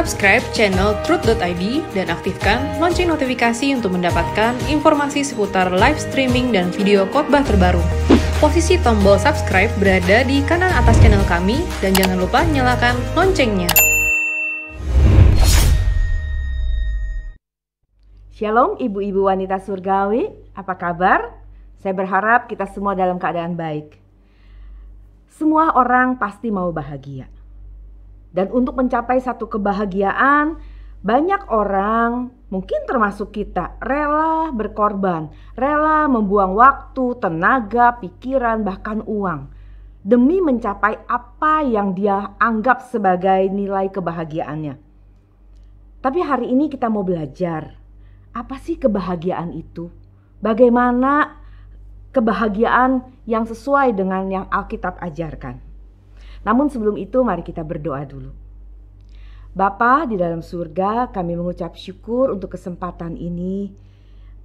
Subscribe channel Truth.id dan aktifkan lonceng notifikasi untuk mendapatkan informasi seputar live streaming dan video khotbah terbaru. Posisi tombol subscribe berada di kanan atas channel kami dan jangan lupa nyalakan loncengnya. Shalom ibu-ibu wanita surgawi, apa kabar? Saya berharap kita semua dalam keadaan baik. Semua orang pasti mau bahagia dan untuk mencapai satu kebahagiaan, banyak orang, mungkin termasuk kita, rela berkorban, rela membuang waktu, tenaga, pikiran, bahkan uang demi mencapai apa yang dia anggap sebagai nilai kebahagiaannya. Tapi hari ini kita mau belajar apa sih kebahagiaan itu? Bagaimana kebahagiaan yang sesuai dengan yang Alkitab ajarkan? Namun sebelum itu mari kita berdoa dulu. Bapa di dalam surga, kami mengucap syukur untuk kesempatan ini.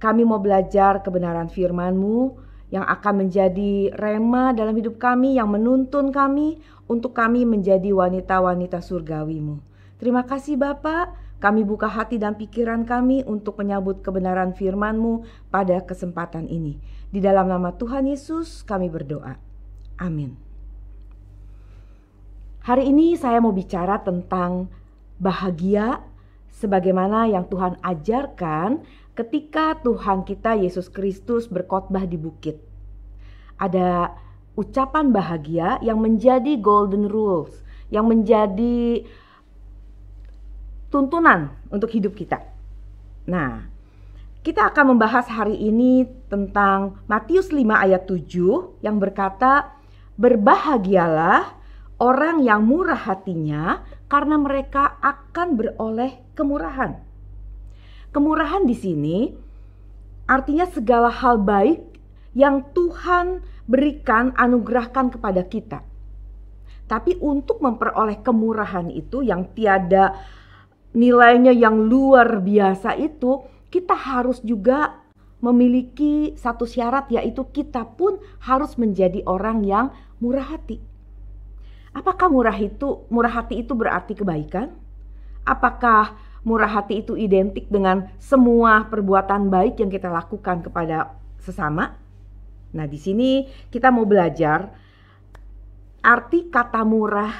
Kami mau belajar kebenaran firman-Mu yang akan menjadi rema dalam hidup kami yang menuntun kami untuk kami menjadi wanita-wanita surgawimu. Terima kasih Bapak, kami buka hati dan pikiran kami untuk menyambut kebenaran firman-Mu pada kesempatan ini. Di dalam nama Tuhan Yesus kami berdoa. Amin. Hari ini saya mau bicara tentang bahagia sebagaimana yang Tuhan ajarkan ketika Tuhan kita Yesus Kristus berkhotbah di bukit. Ada ucapan bahagia yang menjadi golden rules, yang menjadi tuntunan untuk hidup kita. Nah, kita akan membahas hari ini tentang Matius 5 ayat 7 yang berkata, "Berbahagialah orang yang murah hatinya karena mereka akan beroleh kemurahan. Kemurahan di sini artinya segala hal baik yang Tuhan berikan anugerahkan kepada kita. Tapi untuk memperoleh kemurahan itu yang tiada nilainya yang luar biasa itu, kita harus juga memiliki satu syarat yaitu kita pun harus menjadi orang yang murah hati. Apakah murah itu murah hati itu berarti kebaikan? Apakah murah hati itu identik dengan semua perbuatan baik yang kita lakukan kepada sesama? Nah, di sini kita mau belajar arti kata murah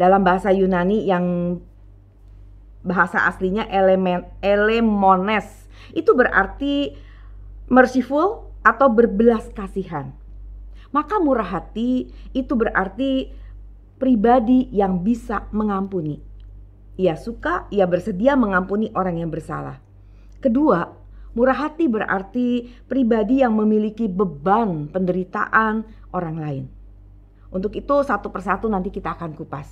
dalam bahasa Yunani yang bahasa aslinya elemen elemones. Itu berarti merciful atau berbelas kasihan. Maka murah hati itu berarti pribadi yang bisa mengampuni. Ia suka, ia bersedia mengampuni orang yang bersalah. Kedua, murah hati berarti pribadi yang memiliki beban penderitaan orang lain. Untuk itu satu persatu nanti kita akan kupas.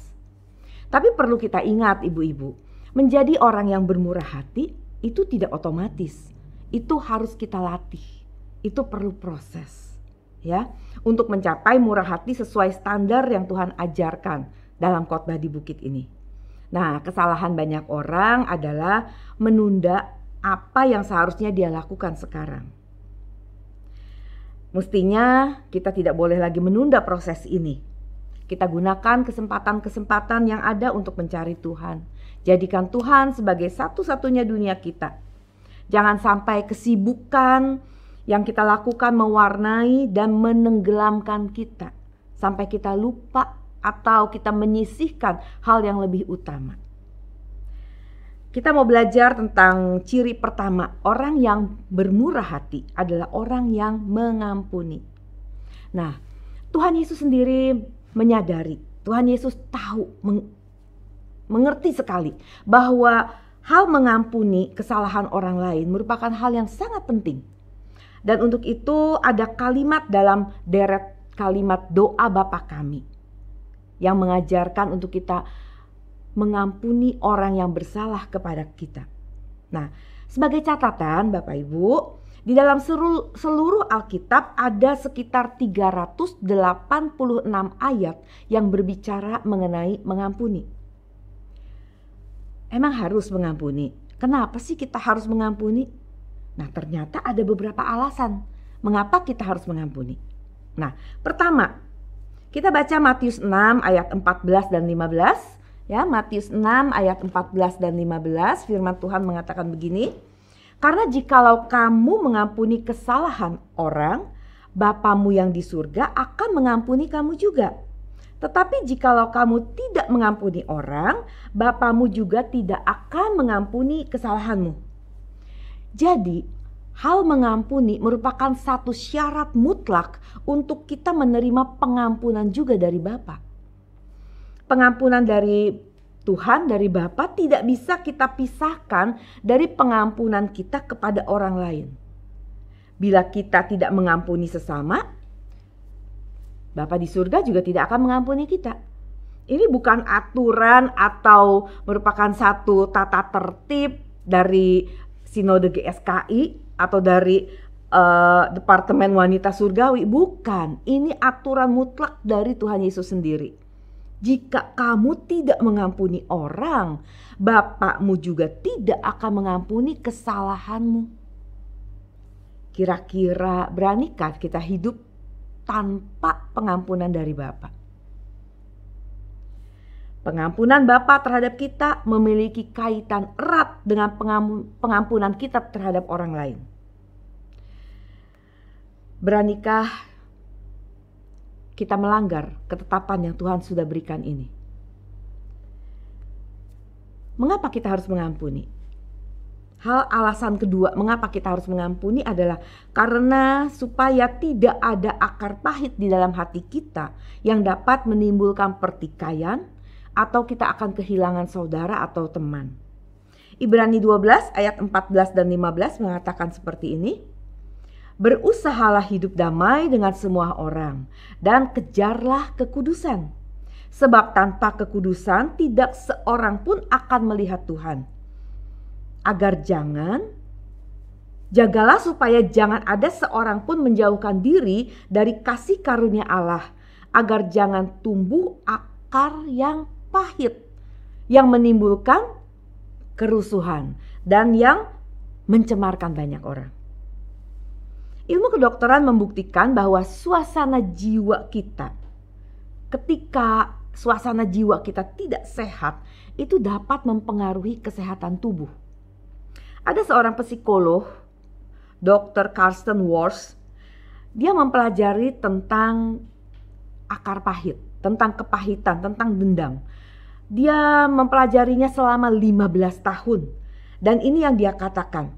Tapi perlu kita ingat ibu-ibu, menjadi orang yang bermurah hati itu tidak otomatis. Itu harus kita latih. Itu perlu proses ya, untuk mencapai murah hati sesuai standar yang Tuhan ajarkan dalam khotbah di bukit ini. Nah, kesalahan banyak orang adalah menunda apa yang seharusnya dia lakukan sekarang. Mestinya kita tidak boleh lagi menunda proses ini. Kita gunakan kesempatan-kesempatan yang ada untuk mencari Tuhan. Jadikan Tuhan sebagai satu-satunya dunia kita. Jangan sampai kesibukan, yang kita lakukan mewarnai dan menenggelamkan kita sampai kita lupa atau kita menyisihkan hal yang lebih utama. Kita mau belajar tentang ciri pertama, orang yang bermurah hati adalah orang yang mengampuni. Nah, Tuhan Yesus sendiri menyadari, Tuhan Yesus tahu, meng, mengerti sekali bahwa hal mengampuni kesalahan orang lain merupakan hal yang sangat penting dan untuk itu ada kalimat dalam deret kalimat doa Bapa kami yang mengajarkan untuk kita mengampuni orang yang bersalah kepada kita. Nah, sebagai catatan Bapak Ibu, di dalam seluruh, Alkitab ada sekitar 386 ayat yang berbicara mengenai mengampuni. Emang harus mengampuni. Kenapa sih kita harus mengampuni? Nah, ternyata ada beberapa alasan mengapa kita harus mengampuni. Nah, pertama, kita baca Matius 6 ayat 14 dan 15. Ya, Matius 6 ayat 14 dan 15 firman Tuhan mengatakan begini. Karena jikalau kamu mengampuni kesalahan orang, Bapamu yang di surga akan mengampuni kamu juga. Tetapi jikalau kamu tidak mengampuni orang, Bapamu juga tidak akan mengampuni kesalahanmu. Jadi, hal mengampuni merupakan satu syarat mutlak untuk kita menerima pengampunan juga dari Bapa. Pengampunan dari Tuhan, dari Bapa tidak bisa kita pisahkan dari pengampunan kita kepada orang lain. Bila kita tidak mengampuni sesama, Bapa di surga juga tidak akan mengampuni kita. Ini bukan aturan atau merupakan satu tata tertib dari sinode GSKI atau dari uh, Departemen Wanita Surgawi, bukan. Ini aturan mutlak dari Tuhan Yesus sendiri. Jika kamu tidak mengampuni orang, Bapakmu juga tidak akan mengampuni kesalahanmu. Kira-kira beranikah kita hidup tanpa pengampunan dari Bapak? Pengampunan Bapa terhadap kita memiliki kaitan erat dengan pengampunan kita terhadap orang lain. Beranikah kita melanggar ketetapan yang Tuhan sudah berikan ini? Mengapa kita harus mengampuni? Hal alasan kedua mengapa kita harus mengampuni adalah karena supaya tidak ada akar pahit di dalam hati kita yang dapat menimbulkan pertikaian, atau kita akan kehilangan saudara atau teman. Ibrani 12 ayat 14 dan 15 mengatakan seperti ini. Berusahalah hidup damai dengan semua orang dan kejarlah kekudusan. Sebab tanpa kekudusan tidak seorang pun akan melihat Tuhan. Agar jangan jagalah supaya jangan ada seorang pun menjauhkan diri dari kasih karunia Allah agar jangan tumbuh akar yang pahit yang menimbulkan kerusuhan dan yang mencemarkan banyak orang. Ilmu kedokteran membuktikan bahwa suasana jiwa kita ketika suasana jiwa kita tidak sehat itu dapat mempengaruhi kesehatan tubuh. Ada seorang psikolog, Dr. Carsten Wars, dia mempelajari tentang akar pahit, tentang kepahitan, tentang dendam dia mempelajarinya selama 15 tahun. Dan ini yang dia katakan.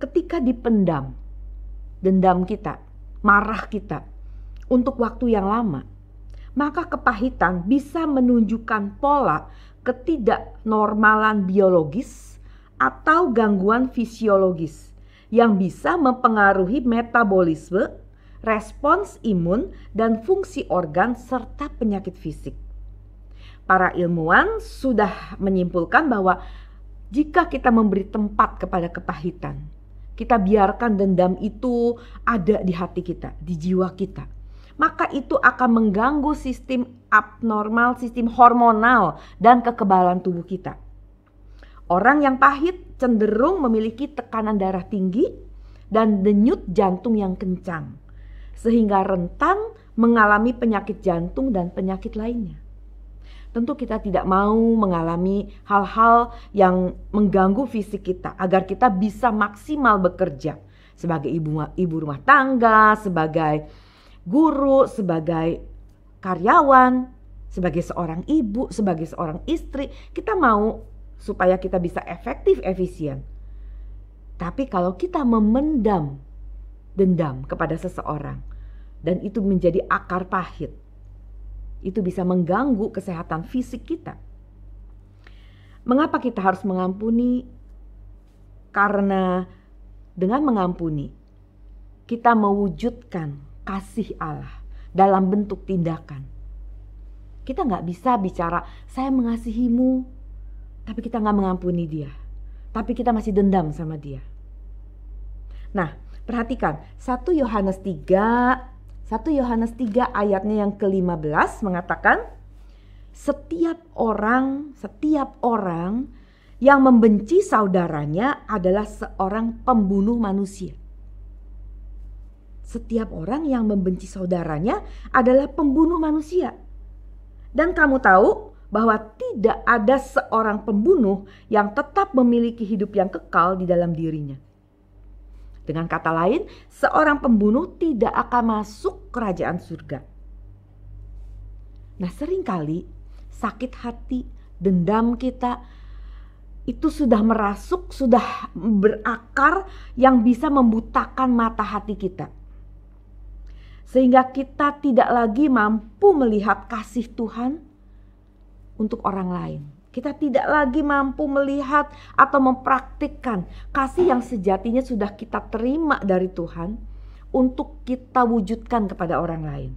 Ketika dipendam dendam kita, marah kita untuk waktu yang lama, maka kepahitan bisa menunjukkan pola ketidaknormalan biologis atau gangguan fisiologis yang bisa mempengaruhi metabolisme, respons imun, dan fungsi organ serta penyakit fisik para ilmuwan sudah menyimpulkan bahwa jika kita memberi tempat kepada kepahitan, kita biarkan dendam itu ada di hati kita, di jiwa kita, maka itu akan mengganggu sistem abnormal, sistem hormonal, dan kekebalan tubuh kita. Orang yang pahit cenderung memiliki tekanan darah tinggi dan denyut jantung yang kencang, sehingga rentan mengalami penyakit jantung dan penyakit lainnya tentu kita tidak mau mengalami hal-hal yang mengganggu fisik kita agar kita bisa maksimal bekerja sebagai ibu ibu rumah tangga, sebagai guru, sebagai karyawan, sebagai seorang ibu, sebagai seorang istri, kita mau supaya kita bisa efektif efisien. Tapi kalau kita memendam dendam kepada seseorang dan itu menjadi akar pahit, itu bisa mengganggu kesehatan fisik kita. Mengapa kita harus mengampuni? Karena dengan mengampuni, kita mewujudkan kasih Allah dalam bentuk tindakan. Kita nggak bisa bicara, saya mengasihimu, tapi kita nggak mengampuni dia. Tapi kita masih dendam sama dia. Nah, perhatikan 1 Yohanes 3 1 Yohanes 3 ayatnya yang ke-15 mengatakan setiap orang setiap orang yang membenci saudaranya adalah seorang pembunuh manusia. Setiap orang yang membenci saudaranya adalah pembunuh manusia. Dan kamu tahu bahwa tidak ada seorang pembunuh yang tetap memiliki hidup yang kekal di dalam dirinya. Dengan kata lain, seorang pembunuh tidak akan masuk kerajaan surga. Nah, seringkali sakit hati, dendam kita itu sudah merasuk, sudah berakar yang bisa membutakan mata hati kita. Sehingga kita tidak lagi mampu melihat kasih Tuhan untuk orang lain. Kita tidak lagi mampu melihat atau mempraktikkan kasih yang sejatinya sudah kita terima dari Tuhan untuk kita wujudkan kepada orang lain.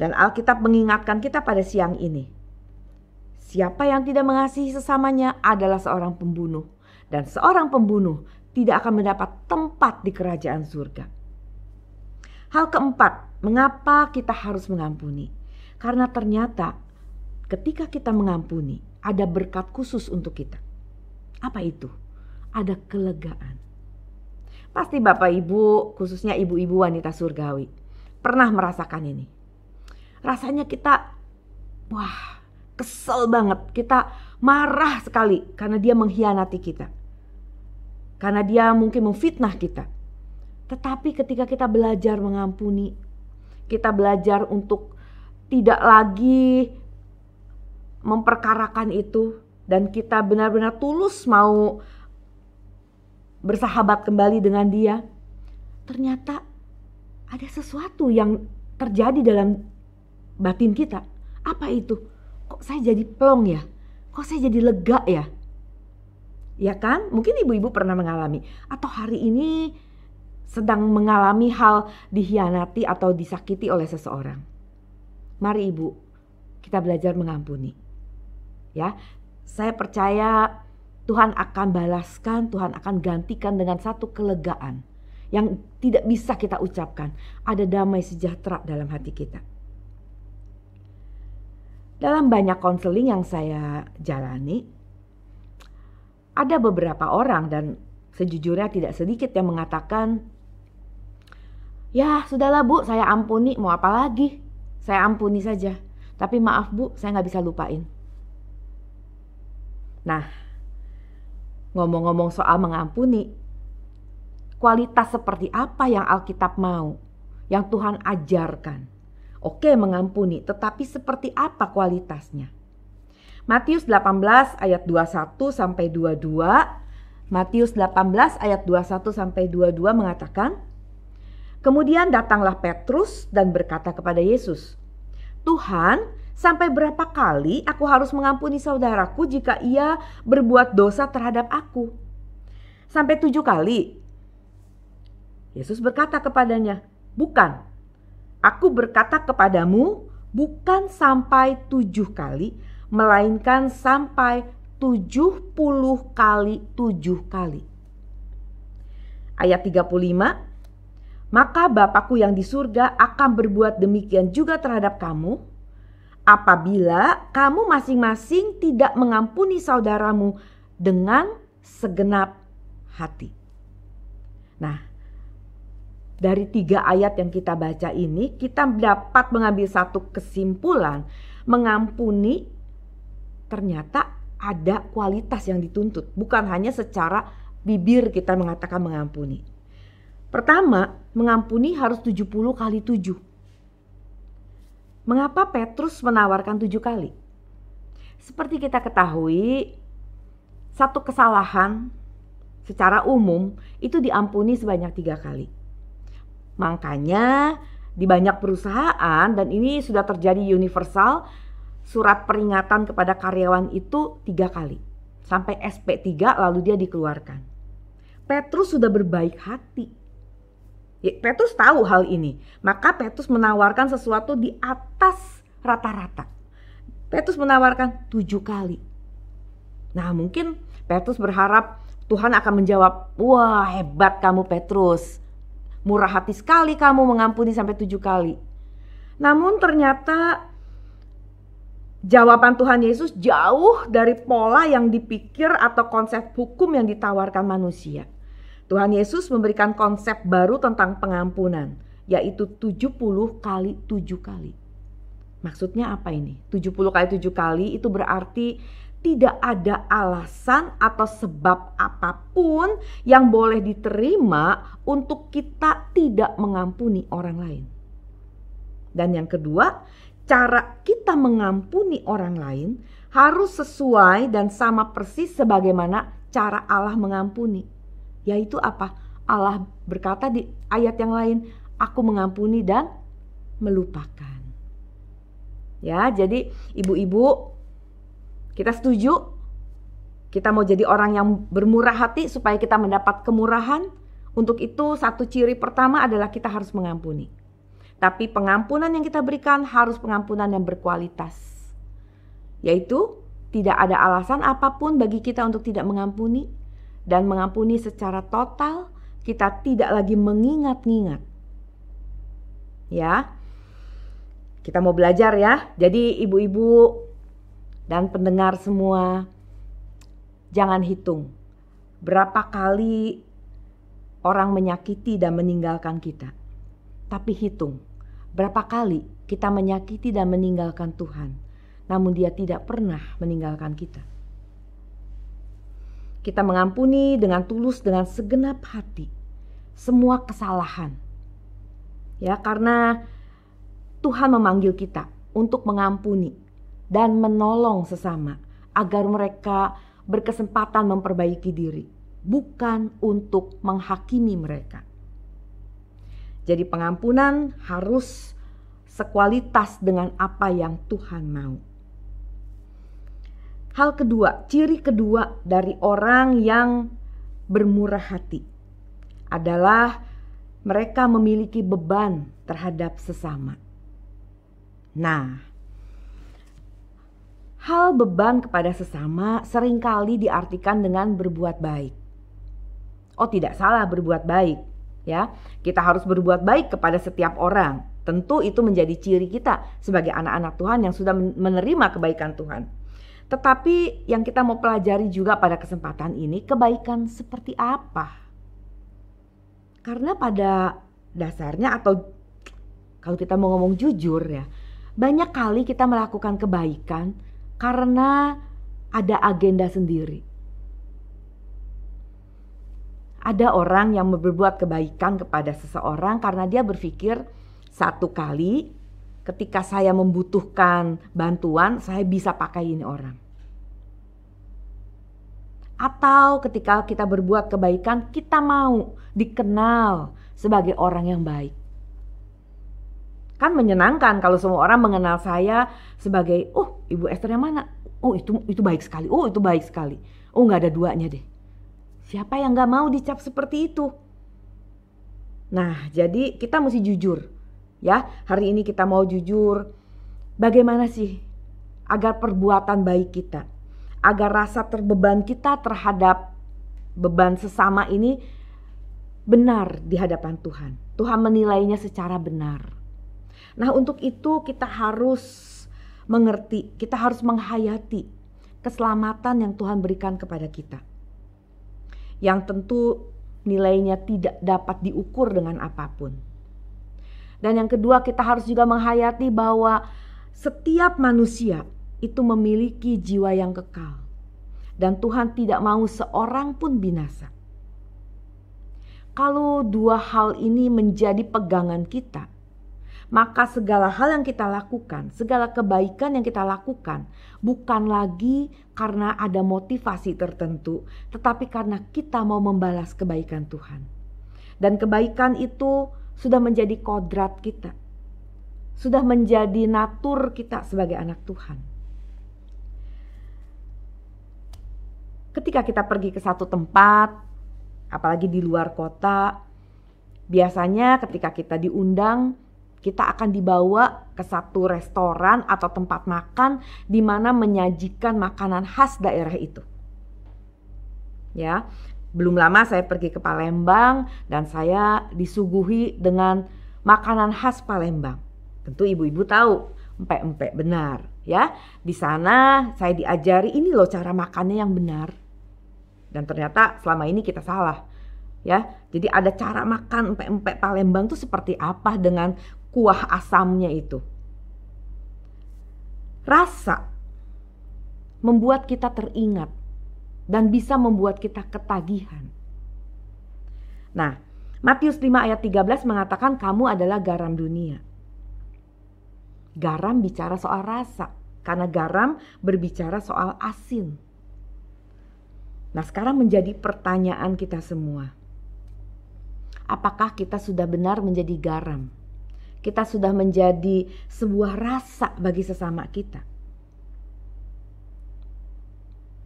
Dan Alkitab mengingatkan kita pada siang ini. Siapa yang tidak mengasihi sesamanya adalah seorang pembunuh. Dan seorang pembunuh tidak akan mendapat tempat di kerajaan surga. Hal keempat, mengapa kita harus mengampuni? Karena ternyata ketika kita mengampuni, ada berkat khusus untuk kita. Apa itu? Ada kelegaan. Pasti Bapak Ibu, khususnya ibu-ibu wanita surgawi, pernah merasakan ini. Rasanya kita, wah, kesel banget. Kita marah sekali karena dia mengkhianati kita. Karena dia mungkin memfitnah kita. Tetapi ketika kita belajar mengampuni, kita belajar untuk tidak lagi memperkarakan itu dan kita benar-benar tulus mau bersahabat kembali dengan dia, ternyata ada sesuatu yang terjadi dalam batin kita. Apa itu? Kok saya jadi plong ya? Kok saya jadi lega ya? Ya kan? Mungkin ibu-ibu pernah mengalami. Atau hari ini sedang mengalami hal dihianati atau disakiti oleh seseorang. Mari ibu, kita belajar mengampuni ya. Saya percaya Tuhan akan balaskan, Tuhan akan gantikan dengan satu kelegaan yang tidak bisa kita ucapkan. Ada damai sejahtera dalam hati kita. Dalam banyak konseling yang saya jalani, ada beberapa orang dan sejujurnya tidak sedikit yang mengatakan, "Ya, sudahlah, Bu, saya ampuni, mau apa lagi? Saya ampuni saja. Tapi maaf, Bu, saya nggak bisa lupain." Nah, ngomong-ngomong soal mengampuni, kualitas seperti apa yang Alkitab mau, yang Tuhan ajarkan? Oke, mengampuni, tetapi seperti apa kualitasnya? Matius 18 ayat 21 sampai 22 Matius 18 ayat 21 sampai 22 mengatakan Kemudian datanglah Petrus dan berkata kepada Yesus, "Tuhan, Sampai berapa kali aku harus mengampuni saudaraku jika ia berbuat dosa terhadap aku? Sampai tujuh kali. Yesus berkata kepadanya, Bukan, aku berkata kepadamu bukan sampai tujuh kali, melainkan sampai tujuh puluh kali tujuh kali. Ayat 35, maka Bapakku yang di surga akan berbuat demikian juga terhadap kamu apabila kamu masing-masing tidak mengampuni saudaramu dengan segenap hati. Nah, dari tiga ayat yang kita baca ini, kita dapat mengambil satu kesimpulan: mengampuni ternyata ada kualitas yang dituntut, bukan hanya secara bibir kita mengatakan mengampuni. Pertama, mengampuni harus 70 kali 7. Mengapa Petrus menawarkan tujuh kali? Seperti kita ketahui, satu kesalahan secara umum itu diampuni sebanyak tiga kali. Makanya di banyak perusahaan dan ini sudah terjadi universal surat peringatan kepada karyawan itu tiga kali sampai SP3 lalu dia dikeluarkan. Petrus sudah berbaik hati Ya, Petrus tahu hal ini. Maka Petrus menawarkan sesuatu di atas rata-rata. Petrus menawarkan tujuh kali. Nah mungkin Petrus berharap Tuhan akan menjawab, wah hebat kamu Petrus. Murah hati sekali kamu mengampuni sampai tujuh kali. Namun ternyata jawaban Tuhan Yesus jauh dari pola yang dipikir atau konsep hukum yang ditawarkan manusia. Tuhan Yesus memberikan konsep baru tentang pengampunan, yaitu 70 kali 7 kali. Maksudnya apa ini? 70 kali 7 kali itu berarti tidak ada alasan atau sebab apapun yang boleh diterima untuk kita tidak mengampuni orang lain. Dan yang kedua, cara kita mengampuni orang lain harus sesuai dan sama persis sebagaimana cara Allah mengampuni yaitu apa? Allah berkata di ayat yang lain, aku mengampuni dan melupakan. Ya, jadi ibu-ibu kita setuju kita mau jadi orang yang bermurah hati supaya kita mendapat kemurahan. Untuk itu satu ciri pertama adalah kita harus mengampuni. Tapi pengampunan yang kita berikan harus pengampunan yang berkualitas. Yaitu tidak ada alasan apapun bagi kita untuk tidak mengampuni dan mengampuni secara total, kita tidak lagi mengingat-ingat. Ya. Kita mau belajar ya. Jadi ibu-ibu dan pendengar semua jangan hitung berapa kali orang menyakiti dan meninggalkan kita. Tapi hitung berapa kali kita menyakiti dan meninggalkan Tuhan, namun Dia tidak pernah meninggalkan kita. Kita mengampuni dengan tulus dengan segenap hati semua kesalahan. Ya, karena Tuhan memanggil kita untuk mengampuni dan menolong sesama agar mereka berkesempatan memperbaiki diri, bukan untuk menghakimi mereka. Jadi pengampunan harus sekualitas dengan apa yang Tuhan mau. Hal kedua, ciri kedua dari orang yang bermurah hati adalah mereka memiliki beban terhadap sesama. Nah, hal beban kepada sesama seringkali diartikan dengan berbuat baik. Oh, tidak salah berbuat baik, ya. Kita harus berbuat baik kepada setiap orang. Tentu itu menjadi ciri kita sebagai anak-anak Tuhan yang sudah menerima kebaikan Tuhan. Tetapi yang kita mau pelajari juga pada kesempatan ini kebaikan seperti apa? Karena pada dasarnya atau kalau kita mau ngomong jujur ya, banyak kali kita melakukan kebaikan karena ada agenda sendiri. Ada orang yang berbuat kebaikan kepada seseorang karena dia berpikir satu kali ketika saya membutuhkan bantuan, saya bisa pakai ini orang. Atau ketika kita berbuat kebaikan, kita mau dikenal sebagai orang yang baik. Kan menyenangkan kalau semua orang mengenal saya sebagai, oh Ibu Esther yang mana? Oh itu itu baik sekali, oh itu baik sekali. Oh nggak ada duanya deh. Siapa yang nggak mau dicap seperti itu? Nah, jadi kita mesti jujur. Ya, hari ini kita mau jujur. Bagaimana sih agar perbuatan baik kita, agar rasa terbeban kita terhadap beban sesama ini benar di hadapan Tuhan. Tuhan menilainya secara benar. Nah, untuk itu kita harus mengerti, kita harus menghayati keselamatan yang Tuhan berikan kepada kita. Yang tentu nilainya tidak dapat diukur dengan apapun. Dan yang kedua, kita harus juga menghayati bahwa setiap manusia itu memiliki jiwa yang kekal, dan Tuhan tidak mau seorang pun binasa. Kalau dua hal ini menjadi pegangan kita, maka segala hal yang kita lakukan, segala kebaikan yang kita lakukan, bukan lagi karena ada motivasi tertentu, tetapi karena kita mau membalas kebaikan Tuhan, dan kebaikan itu sudah menjadi kodrat kita. Sudah menjadi natur kita sebagai anak Tuhan. Ketika kita pergi ke satu tempat, apalagi di luar kota, biasanya ketika kita diundang, kita akan dibawa ke satu restoran atau tempat makan di mana menyajikan makanan khas daerah itu. Ya, belum lama saya pergi ke Palembang dan saya disuguhi dengan makanan khas Palembang. Tentu ibu-ibu tahu, empek-empek benar ya. Di sana saya diajari ini loh cara makannya yang benar. Dan ternyata selama ini kita salah. Ya, jadi ada cara makan empek-empek Palembang tuh seperti apa dengan kuah asamnya itu. Rasa membuat kita teringat dan bisa membuat kita ketagihan. Nah, Matius 5 ayat 13 mengatakan kamu adalah garam dunia. Garam bicara soal rasa, karena garam berbicara soal asin. Nah, sekarang menjadi pertanyaan kita semua. Apakah kita sudah benar menjadi garam? Kita sudah menjadi sebuah rasa bagi sesama kita.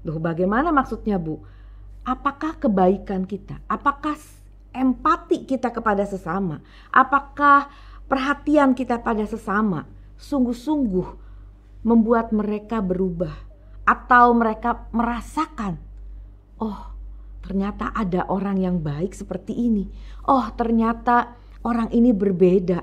Duh, bagaimana maksudnya, Bu? Apakah kebaikan kita? Apakah empati kita kepada sesama? Apakah perhatian kita pada sesama sungguh-sungguh membuat mereka berubah atau mereka merasakan, "Oh, ternyata ada orang yang baik seperti ini. Oh, ternyata orang ini berbeda."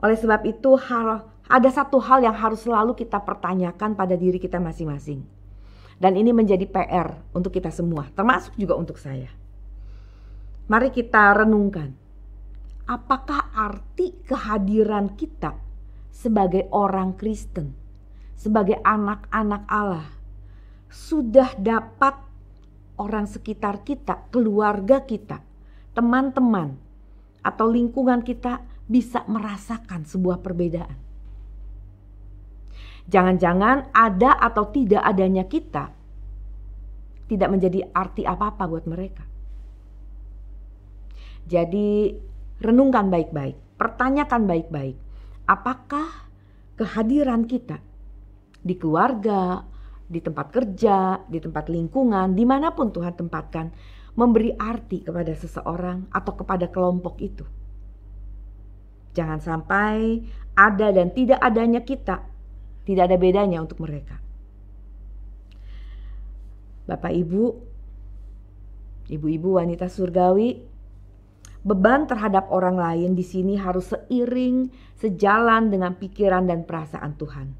Oleh sebab itu, hal ada satu hal yang harus selalu kita pertanyakan pada diri kita masing-masing. Dan ini menjadi PR untuk kita semua, termasuk juga untuk saya. Mari kita renungkan. Apakah arti kehadiran kita sebagai orang Kristen, sebagai anak-anak Allah, sudah dapat orang sekitar kita, keluarga kita, teman-teman, atau lingkungan kita bisa merasakan sebuah perbedaan? Jangan-jangan ada atau tidak adanya kita tidak menjadi arti apa-apa buat mereka. Jadi, renungkan baik-baik, pertanyakan baik-baik, apakah kehadiran kita di keluarga, di tempat kerja, di tempat lingkungan, dimanapun Tuhan tempatkan, memberi arti kepada seseorang atau kepada kelompok itu. Jangan sampai ada dan tidak adanya kita tidak ada bedanya untuk mereka. Bapak Ibu, ibu-ibu wanita surgawi, beban terhadap orang lain di sini harus seiring, sejalan dengan pikiran dan perasaan Tuhan.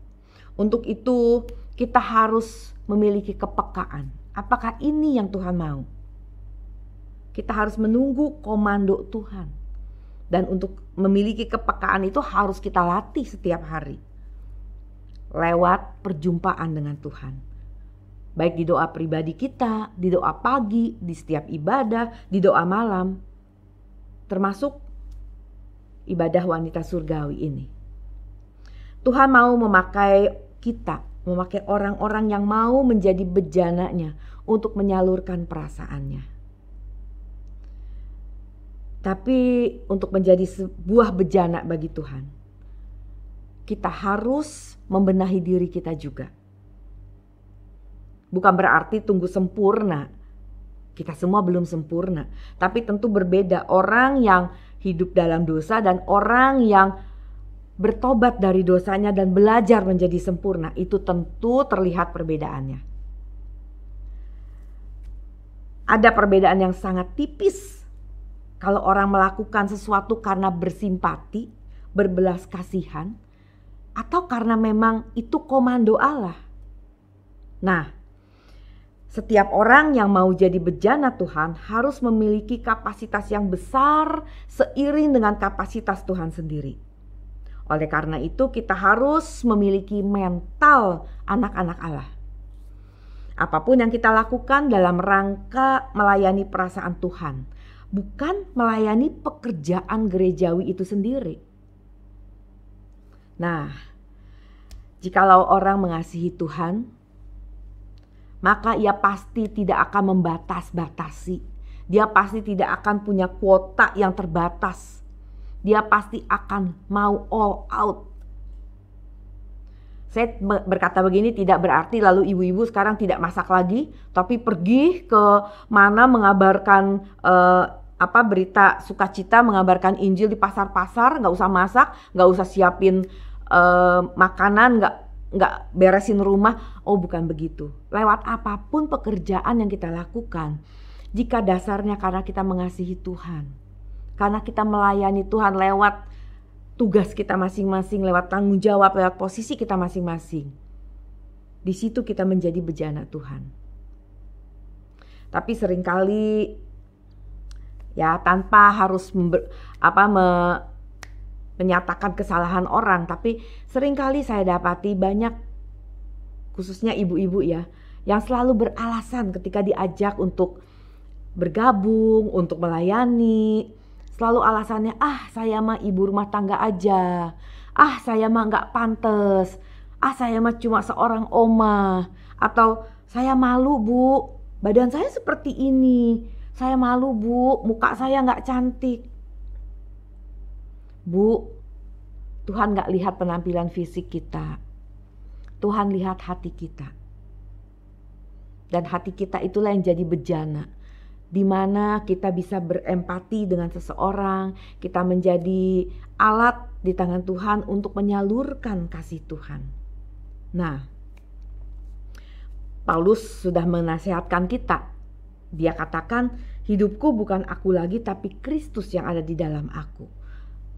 Untuk itu, kita harus memiliki kepekaan. Apakah ini yang Tuhan mau? Kita harus menunggu komando Tuhan. Dan untuk memiliki kepekaan itu harus kita latih setiap hari lewat perjumpaan dengan Tuhan. Baik di doa pribadi kita, di doa pagi, di setiap ibadah, di doa malam, termasuk ibadah wanita surgawi ini. Tuhan mau memakai kita, memakai orang-orang yang mau menjadi bejananya untuk menyalurkan perasaannya. Tapi untuk menjadi sebuah bejana bagi Tuhan, kita harus membenahi diri kita juga. Bukan berarti tunggu sempurna. Kita semua belum sempurna, tapi tentu berbeda orang yang hidup dalam dosa dan orang yang bertobat dari dosanya dan belajar menjadi sempurna. Itu tentu terlihat perbedaannya. Ada perbedaan yang sangat tipis kalau orang melakukan sesuatu karena bersimpati, berbelas kasihan, atau karena memang itu komando Allah. Nah, setiap orang yang mau jadi bejana Tuhan harus memiliki kapasitas yang besar seiring dengan kapasitas Tuhan sendiri. Oleh karena itu, kita harus memiliki mental anak-anak Allah. Apapun yang kita lakukan dalam rangka melayani perasaan Tuhan, bukan melayani pekerjaan gerejawi itu sendiri. Nah, jikalau orang mengasihi Tuhan, maka ia pasti tidak akan membatas-batasi. Dia pasti tidak akan punya kuota yang terbatas. Dia pasti akan mau all out. Saya berkata begini tidak berarti lalu ibu-ibu sekarang tidak masak lagi, tapi pergi ke mana mengabarkan eh, apa berita sukacita, mengabarkan Injil di pasar-pasar, nggak usah masak, nggak usah siapin uh, makanan nggak nggak beresin rumah oh bukan begitu lewat apapun pekerjaan yang kita lakukan jika dasarnya karena kita mengasihi Tuhan karena kita melayani Tuhan lewat tugas kita masing-masing lewat tanggung jawab lewat posisi kita masing-masing di situ kita menjadi bejana Tuhan tapi seringkali ya tanpa harus apa me, menyatakan kesalahan orang, tapi seringkali saya dapati banyak khususnya ibu-ibu ya yang selalu beralasan ketika diajak untuk bergabung, untuk melayani, selalu alasannya ah saya mah ibu rumah tangga aja, ah saya mah nggak pantas ah saya mah cuma seorang oma, atau saya malu bu, badan saya seperti ini, saya malu bu, muka saya nggak cantik, Bu, Tuhan gak lihat penampilan fisik kita. Tuhan lihat hati kita. Dan hati kita itulah yang jadi bejana. Di mana kita bisa berempati dengan seseorang, kita menjadi alat di tangan Tuhan untuk menyalurkan kasih Tuhan. Nah, Paulus sudah menasehatkan kita. Dia katakan, "Hidupku bukan aku lagi, tapi Kristus yang ada di dalam aku."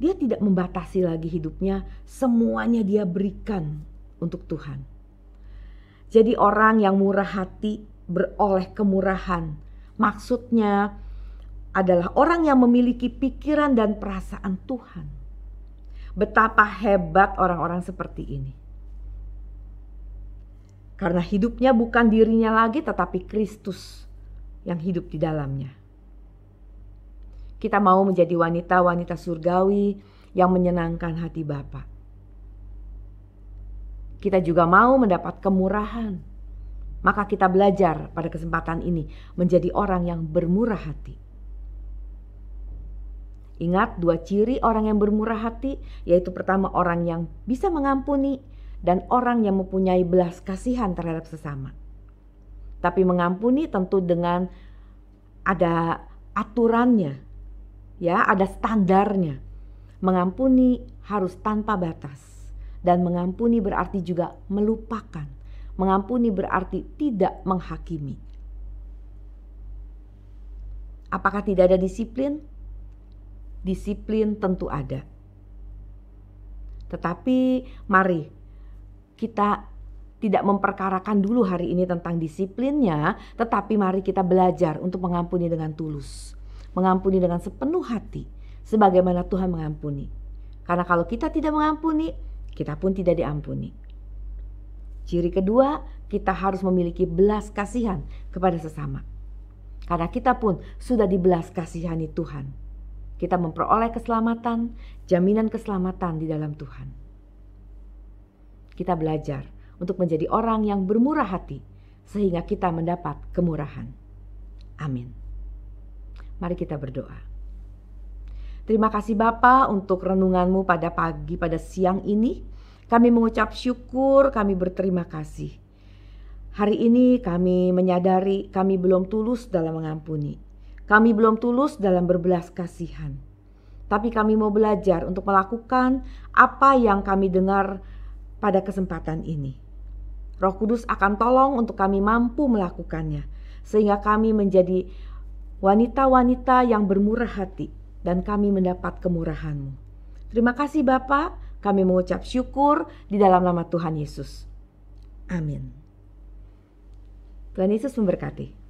Dia tidak membatasi lagi hidupnya, semuanya dia berikan untuk Tuhan. Jadi orang yang murah hati beroleh kemurahan. Maksudnya adalah orang yang memiliki pikiran dan perasaan Tuhan. Betapa hebat orang-orang seperti ini. Karena hidupnya bukan dirinya lagi tetapi Kristus yang hidup di dalamnya. Kita mau menjadi wanita-wanita surgawi yang menyenangkan hati Bapa. Kita juga mau mendapat kemurahan. Maka kita belajar pada kesempatan ini menjadi orang yang bermurah hati. Ingat dua ciri orang yang bermurah hati, yaitu pertama orang yang bisa mengampuni dan orang yang mempunyai belas kasihan terhadap sesama. Tapi mengampuni tentu dengan ada aturannya, ya ada standarnya. Mengampuni harus tanpa batas dan mengampuni berarti juga melupakan. Mengampuni berarti tidak menghakimi. Apakah tidak ada disiplin? Disiplin tentu ada. Tetapi mari kita tidak memperkarakan dulu hari ini tentang disiplinnya, tetapi mari kita belajar untuk mengampuni dengan tulus mengampuni dengan sepenuh hati, sebagaimana Tuhan mengampuni. Karena kalau kita tidak mengampuni, kita pun tidak diampuni. Ciri kedua, kita harus memiliki belas kasihan kepada sesama. Karena kita pun sudah dibelas kasihani Tuhan. Kita memperoleh keselamatan, jaminan keselamatan di dalam Tuhan. Kita belajar untuk menjadi orang yang bermurah hati, sehingga kita mendapat kemurahan. Amin. Mari kita berdoa. Terima kasih Bapa untuk renunganmu pada pagi, pada siang ini. Kami mengucap syukur, kami berterima kasih. Hari ini kami menyadari kami belum tulus dalam mengampuni. Kami belum tulus dalam berbelas kasihan. Tapi kami mau belajar untuk melakukan apa yang kami dengar pada kesempatan ini. Roh Kudus akan tolong untuk kami mampu melakukannya. Sehingga kami menjadi wanita-wanita yang bermurah hati, dan kami mendapat kemurahanmu. Terima kasih Bapak, kami mengucap syukur di dalam nama Tuhan Yesus. Amin. Tuhan Yesus memberkati.